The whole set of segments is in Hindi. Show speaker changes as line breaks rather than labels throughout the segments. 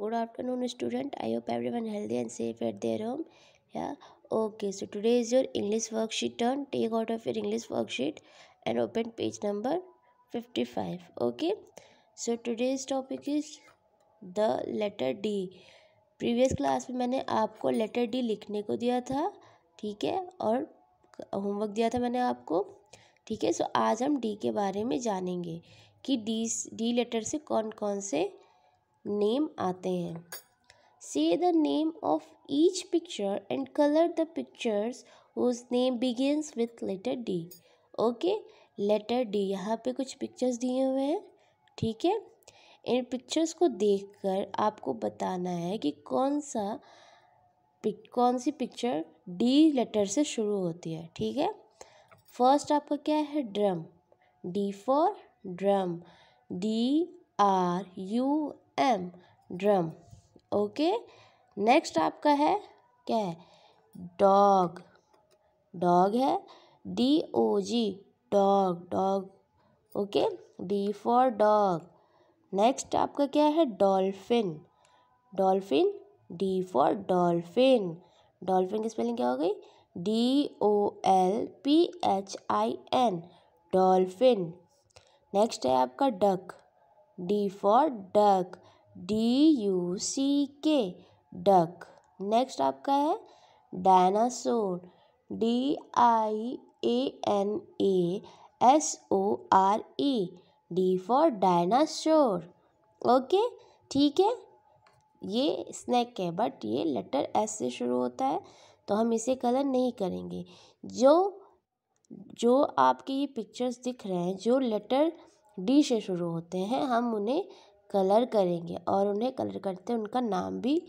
good afternoon student I hope every one healthy and safe at their home yeah okay so today is your English worksheet turn take out of your English worksheet and open page number fifty five okay so today's topic is the letter D previous class में मैंने आपको लेटर डी लिखने को दिया था ठीक है और होमवर्क दिया था मैंने आपको ठीक है सो आज हम डी के बारे में जानेंगे कि डी डी लेटर से कौन कौन से नेम आते हैं say the name of each picture and colour the pictures whose name begins with letter D okay letter D यहाँ पे कुछ पिक्चर्स दिए हुए हैं ठीक है इन पिक्चर्स को देखकर आपको बताना है कि कौन सा कौन सी पिक्चर डी लेटर से शुरू होती है ठीक है फर्स्ट आपका क्या है drum D for drum D R U M drum okay next आपका है क्या है डॉग डॉग है D O G dog dog okay D for dog next आपका क्या है dolphin dolphin D for dolphin dolphin की स्पेलिंग क्या हो गई D O L P H I N dolphin next है आपका duck D for duck D U C K duck next आपका है dinosaur D I A N A S O R E D for dinosaur okay ठीक है ये स्नैक है बट ये लेटर एस से शुरू होता है तो हम इसे कलर नहीं करेंगे जो जो आपके ये पिक्चर्स दिख रहे हैं जो लेटर डी से शुरू होते हैं हम उन्हें कलर करेंगे और उन्हें कलर करते उनका नाम भी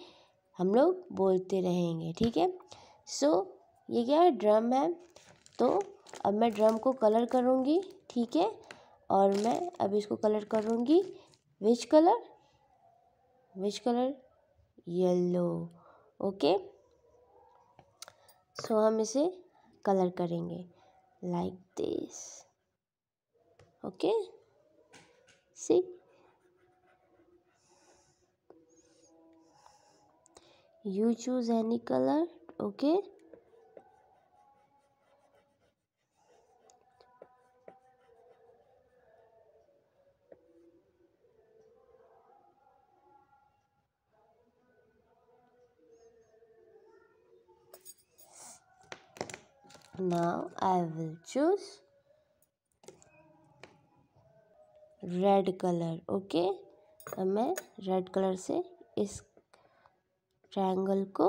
हम लोग बोलते रहेंगे ठीक है सो ये क्या है ड्रम है तो अब मैं ड्रम को कलर करूँगी ठीक है और मैं अब इसको कलर करूँगी which colour which colour yellow okay so हम इसे कलर करेंगे like this okay see you choose any color okay now I will choose red colour okay मैं रेड कलर से इस ट्रायंगल को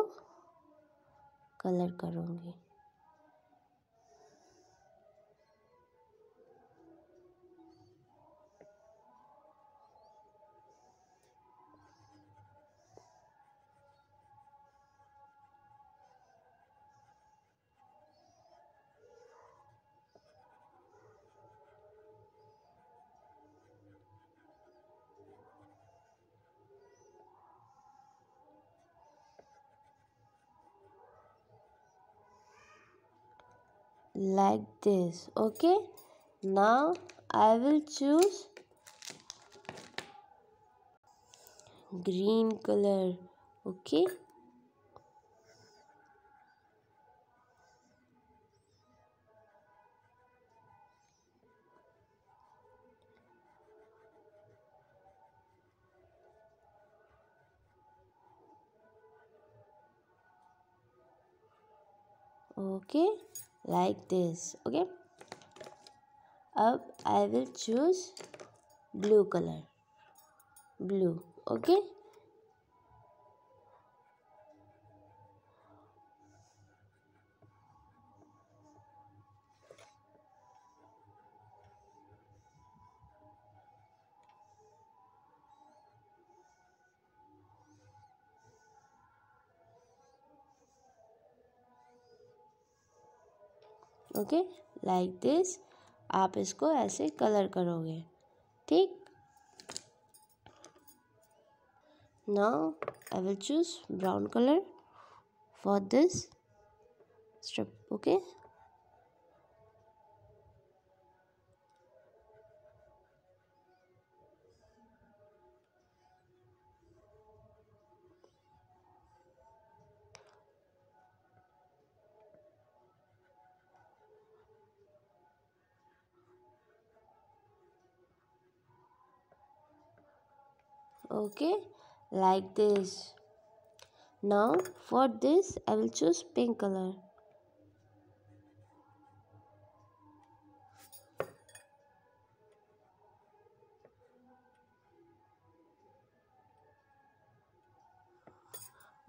कलर करूँगी like this okay now I will choose green color okay okay like this okay up I will choose blue color blue okay okay like this आप इसको ऐसे कलर करोगे ठीक now I will choose brown colour for this strip okay okay like this now for this I will choose pink color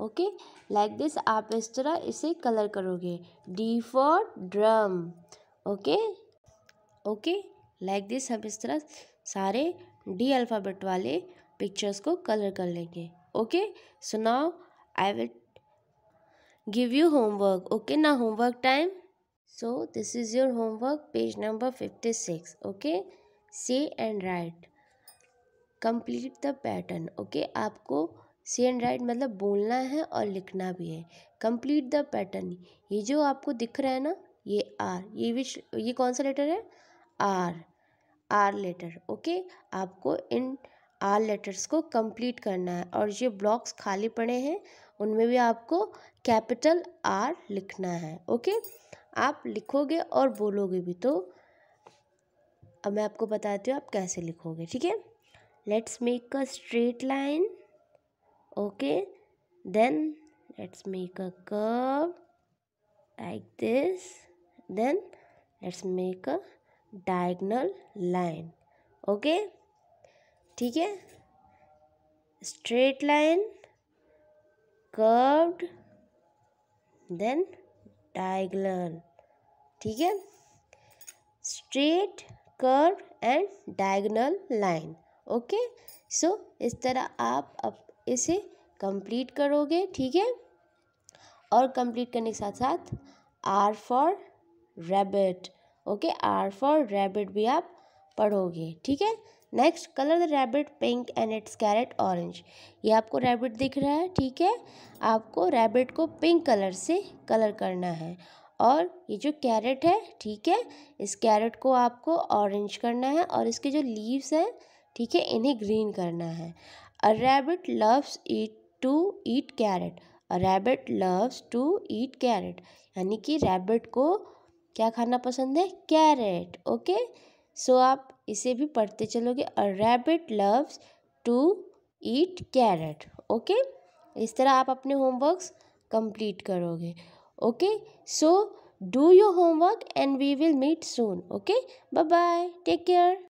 okay like this आप इस तरह इसे कलर करोगे D for drum okay okay like this हम इस तरह सारे डी अल्फ़ाबेट वाले पिक्चर्स को कलर कर लेंगे okay so now I will give you homework okay ना homework time so this is your homework page number fifty six okay see and write complete the pattern okay आपको से एंड राइट मतलब बोलना है और लिखना भी है कंप्लीट द पैटर्न ये जो आपको दिख रहा है ना ये आर ये विच ये कौन सा लेटर है आर आर लेटर ओके आपको इन आर लेटर्स को कंप्लीट करना है और ये ब्लॉक्स खाली पड़े हैं उनमें भी आपको कैपिटल आर लिखना है ओके आप लिखोगे और बोलोगे भी तो अब मैं आपको बताती हूँ आप कैसे लिखोगे ठीक है let's make a straight line okay then let's make a curve this then let's make a diagonal line okay okay ठीक है straight line curved then diagonal ठीक है straight curve and diagonal line okay so इस तरह आप अब इसे कंप्लीट करोगे ठीक है और कंप्लीट करने के साथ साथ R for rabbit okay R for rabbit भी आप पढ़ोगे ठीक है next colour the rabbit pink and it's carrot orange ये आपको रैबिट दिख रहा है ठीक है आपको रैबिट को पिंक कलर से कलर करना है और ये जो कैरेट है ठीक है इस कैरेट को आपको ऑरेंज करना है और इसके जो लीव्स हैं ठीक है इन्हें ग्रीन करना है a rabbit loves eat to eat carrot a rabbit loves to eat carrot यानी कि रैबिट को क्या खाना पसंद है कैरेट ओके सो आप इसे भी पढ़ते चलोगे a rabbit loves to eat carrot okay इस तरह आप अपने होमवर्क्स कंप्लीट करोगे okay so do your homework and we will meet soon okay bye bye take care